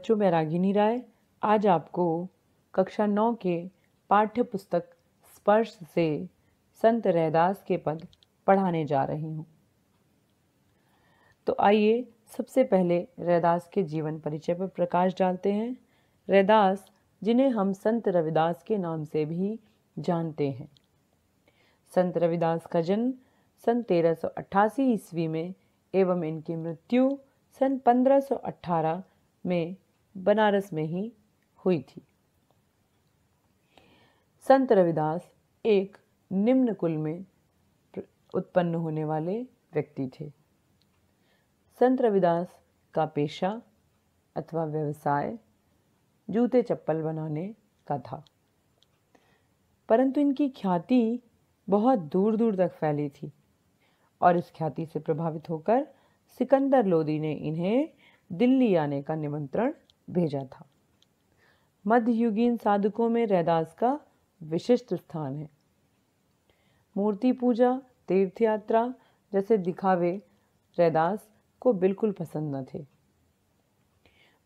बच्चों में रागिनी राय आज आपको कक्षा नौ के पाठ्य पुस्तक स्पर्श से संत रैदास के पद पढ़ाने जा रही हूँ तो आइए सबसे पहले रैदास के जीवन परिचय पर प्रकाश डालते हैं रैदास जिन्हें हम संत रविदास के नाम से भी जानते हैं संत रविदास का जन्म सन 1388 ईस्वी में एवं इनकी मृत्यु सन 1518 में बनारस में ही हुई थी संत रविदास एक निम्न कुल में उत्पन्न होने वाले व्यक्ति थे संत रविदास का पेशा अथवा व्यवसाय जूते चप्पल बनाने का था परंतु इनकी ख्याति बहुत दूर दूर तक फैली थी और इस ख्याति से प्रभावित होकर सिकंदर लोदी ने इन्हें दिल्ली आने का निमंत्रण भेजा था मध्ययुगीन साधकों में रैदास का विशिष्ट स्थान है मूर्ति पूजा तीर्थ यात्रा जैसे दिखावे रैदास को बिल्कुल पसंद न थे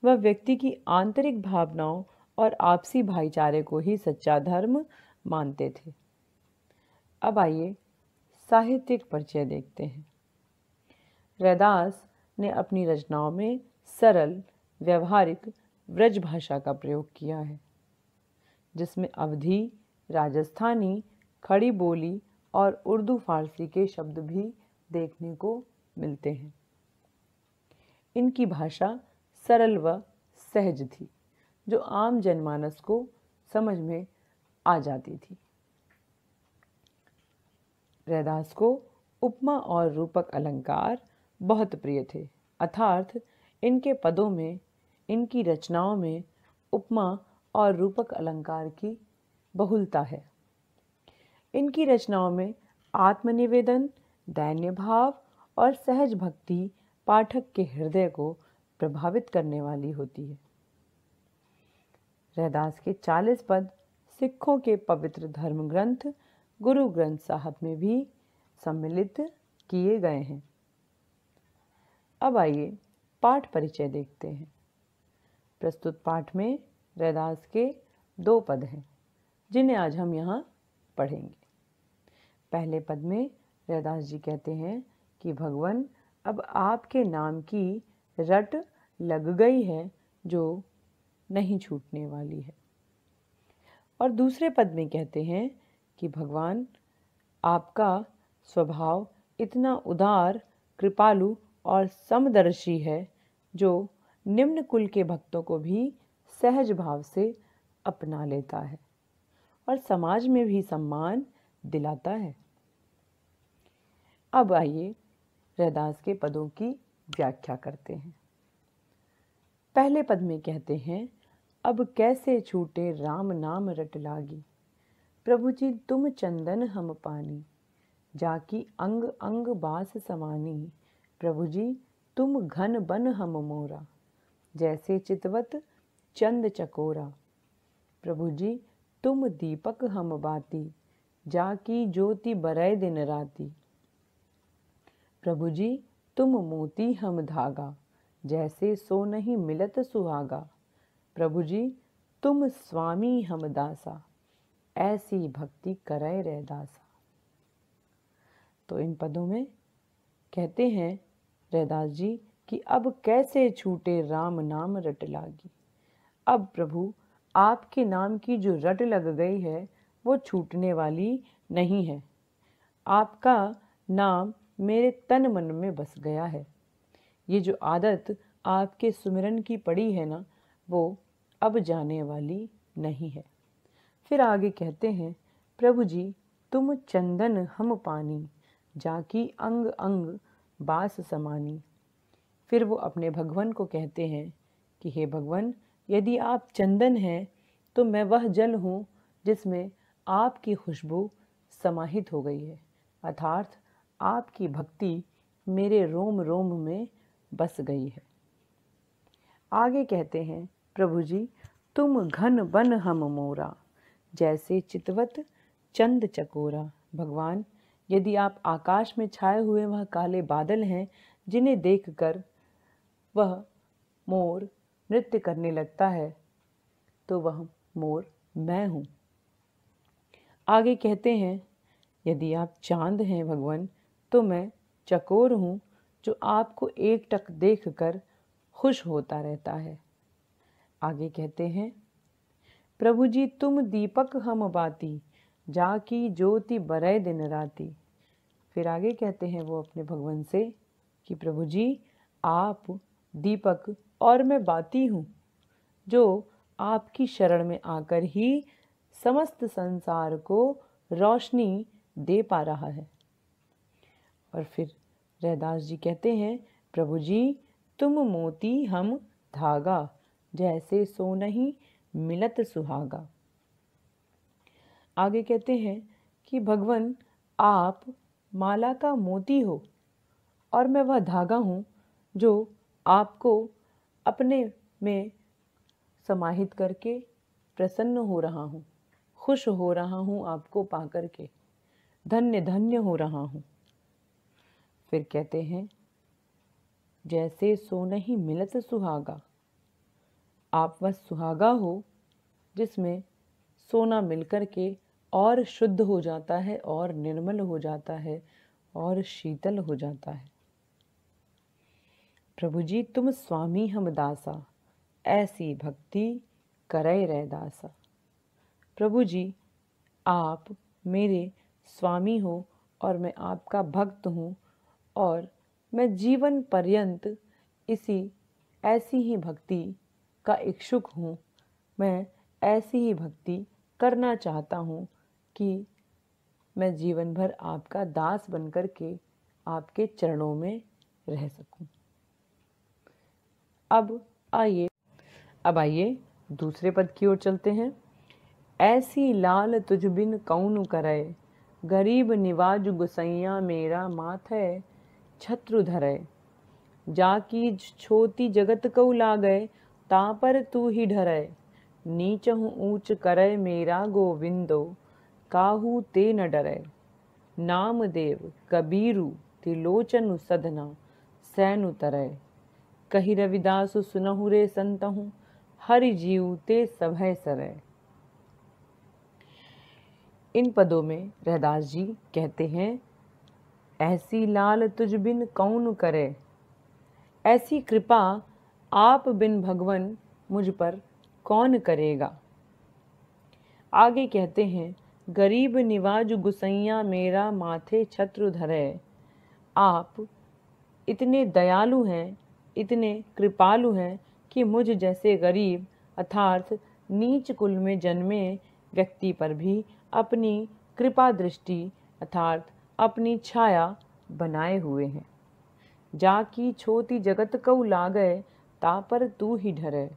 वह व्यक्ति की आंतरिक भावनाओं और आपसी भाईचारे को ही सच्चा धर्म मानते थे अब आइए साहित्यिक परिचय देखते हैं रैदास ने अपनी रचनाओं में सरल व्यवहारिक ब्रज भाषा का प्रयोग किया है जिसमें अवधि राजस्थानी खड़ी बोली और उर्दू फारसी के शब्द भी देखने को मिलते हैं इनकी भाषा सरल व सहज थी जो आम जनमानस को समझ में आ जाती थी रैदास को उपमा और रूपक अलंकार बहुत प्रिय थे अर्थात इनके पदों में इनकी रचनाओं में उपमा और रूपक अलंकार की बहुलता है इनकी रचनाओं में आत्मनिवेदन दैन्य भाव और सहज भक्ति पाठक के हृदय को प्रभावित करने वाली होती है रहदास के चालीस पद सिखों के पवित्र धर्म ग्रंथ गुरु ग्रंथ साहब में भी सम्मिलित किए गए हैं अब आइए पाठ परिचय देखते हैं प्रस्तुत पाठ में रैदास के दो पद हैं जिन्हें आज हम यहाँ पढ़ेंगे पहले पद में रैदास जी कहते हैं कि भगवान अब आपके नाम की रट लग गई है जो नहीं छूटने वाली है और दूसरे पद में कहते हैं कि भगवान आपका स्वभाव इतना उदार कृपालु और समदर्शी है जो निम्न कुल के भक्तों को भी सहज भाव से अपना लेता है और समाज में भी सम्मान दिलाता है अब आइए रैदास के पदों की व्याख्या करते हैं पहले पद में कहते हैं अब कैसे छूटे राम नाम रट लागी प्रभु जी तुम चंदन हम पानी जाकी अंग अंग बास समानी प्रभु जी तुम घन बन हम मोरा जैसे चितवत चंद चकोरा प्रभु जी तुम दीपक हम बाती जाकी ज्योति बरय दिन राती प्रभु जी तुम मोती हम धागा जैसे सो नहीं मिलत सुहागा प्रभु जी तुम स्वामी हम दासा ऐसी भक्ति करय रे दासा तो इन पदों में कहते हैं रैदास जी कि अब कैसे छूटे राम नाम रट लागी अब प्रभु आपके नाम की जो रट लग गई है वो छूटने वाली नहीं है आपका नाम मेरे तन मन में बस गया है ये जो आदत आपके सुमिरन की पड़ी है ना वो अब जाने वाली नहीं है फिर आगे कहते हैं प्रभु जी तुम चंदन हम पानी जाकी अंग अंग बास समानी फिर वो अपने भगवान को कहते हैं कि हे भगवान यदि आप चंदन हैं तो मैं वह जल हूँ जिसमें आपकी खुशबू समाहित हो गई है अर्थात आपकी भक्ति मेरे रोम रोम में बस गई है आगे कहते हैं प्रभु जी तुम घन बन हम मोरा जैसे चितवत चंद चकोरा भगवान यदि आप आकाश में छाए हुए वह काले बादल हैं जिन्हें देखकर वह मोर नृत्य करने लगता है तो वह मोर मैं हूँ आगे कहते हैं यदि आप चांद हैं भगवान तो मैं चकोर हूँ जो आपको एक टक देख कर खुश होता रहता है आगे कहते हैं प्रभु जी तुम दीपक हम बाती जाकी ज्योति बरय दिन राती फिर आगे कहते हैं वो अपने भगवान से कि प्रभु जी आप दीपक और मैं बाती हूँ जो आपकी शरण में आकर ही समस्त संसार को रोशनी दे पा रहा है और फिर रहदास जी कहते हैं प्रभु जी तुम मोती हम धागा जैसे सो नहीं मिलत सुहागा आगे कहते हैं कि भगवान आप माला का मोती हो और मैं वह धागा हूँ जो आपको अपने में समाहित करके प्रसन्न हो रहा हूँ खुश हो रहा हूँ आपको पा कर के धन्य धन्य हो रहा हूँ फिर कहते हैं जैसे सो नहीं मिलत सुहागा आप वह सुहागा हो जिसमें सोना मिलकर के और शुद्ध हो जाता है और निर्मल हो जाता है और शीतल हो जाता है प्रभु जी तुम स्वामी हम दासा ऐसी भक्ति करे रह दासा प्रभु जी आप मेरे स्वामी हो और मैं आपका भक्त हूँ और मैं जीवन पर्यंत इसी ऐसी ही भक्ति का इच्छुक हूँ मैं ऐसी ही भक्ति करना चाहता हूँ कि मैं जीवन भर आपका दास बनकर के आपके चरणों में रह सकूँ अब आइए अब आइए दूसरे पद की ओर चलते हैं ऐसी लाल तुझ बिन कौन करे गरीब निवाज गुसैया मेरा माथ है छत्रु धरे जाकी छोती जगत को ला गए ता पर तू ही ढरे नीच ऊंच करे मेरा गोविंदो काहू ते न डरे नामदेव कबीरु त्रिलोचनु सदना सैनु तरय कही रविदास सुनहु रे संतहु हरि जीव ते सभय सरय इन पदों में रहदास जी कहते हैं ऐसी लाल तुझ बिन कौन करे ऐसी कृपा आप बिन भगवन मुझ पर कौन करेगा आगे कहते हैं गरीब निवाज गुसैया मेरा माथे छत्र धरे आप इतने दयालु हैं इतने कृपालु हैं कि मुझ जैसे गरीब अर्थार्थ नीच कुल में जन्मे व्यक्ति पर भी अपनी कृपा दृष्टि अर्थार्थ अपनी छाया बनाए हुए हैं जाकी छोटी जगत कौ ला गए ता पर तू ही ढरे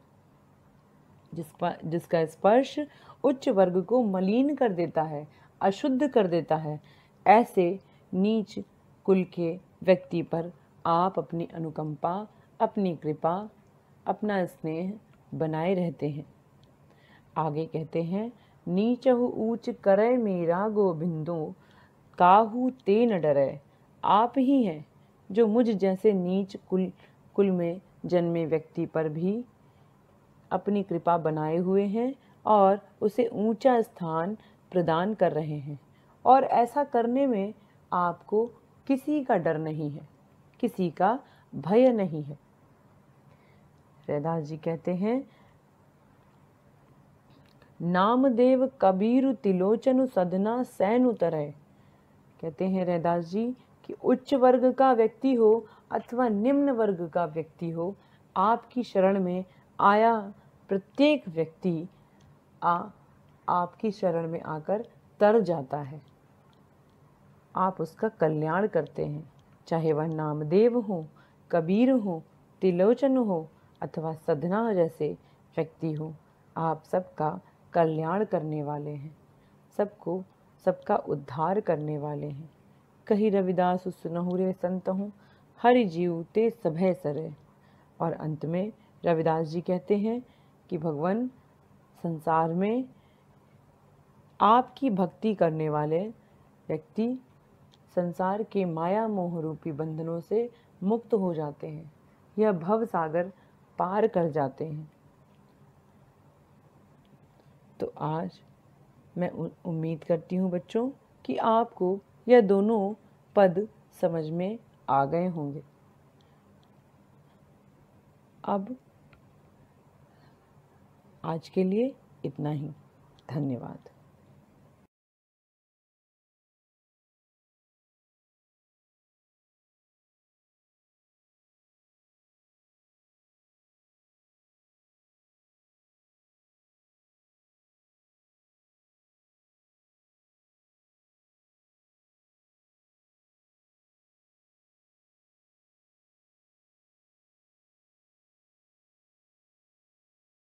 जिस पर जिसका स्पर्श उच्च वर्ग को मलिन कर देता है अशुद्ध कर देता है ऐसे नीच कुल के व्यक्ति पर आप अपनी अनुकंपा अपनी कृपा अपना स्नेह बनाए रहते हैं आगे कहते हैं नीचहु ऊंच करय मेरा गोविंदो काहू ते न डरय आप ही हैं जो मुझ जैसे नीच कुल कुल में जन्मे व्यक्ति पर भी अपनी कृपा बनाए हुए हैं और उसे ऊंचा स्थान प्रदान कर रहे हैं और ऐसा करने में आपको किसी का डर नहीं है किसी का भय नहीं है रैदास जी कहते हैं नामदेव कबीर तिलोचन सदना सैन उतरय कहते हैं रैदास जी कि उच्च वर्ग का व्यक्ति हो अथवा निम्न वर्ग का व्यक्ति हो आपकी शरण में आया प्रत्येक व्यक्ति आ आपकी शरण में आकर तर जाता है आप उसका कल्याण करते हैं चाहे वह नामदेव हो कबीर हो तिलोचन हो अथवा सधना जैसे व्यक्ति हो आप सबका कल्याण करने वाले हैं सबको सबका उद्धार करने वाले हैं कही रविदास सुनहुरे संत हूँ हरि जीव ते सभय सरे और अंत में रविदास जी कहते हैं कि भगवान संसार में आपकी भक्ति करने वाले व्यक्ति संसार के माया मोह रूपी बंधनों से मुक्त हो जाते हैं यह भव सागर पार कर जाते हैं तो आज मैं उम्मीद करती हूँ बच्चों कि आपको यह दोनों पद समझ में आ गए होंगे अब आज के लिए इतना ही धन्यवाद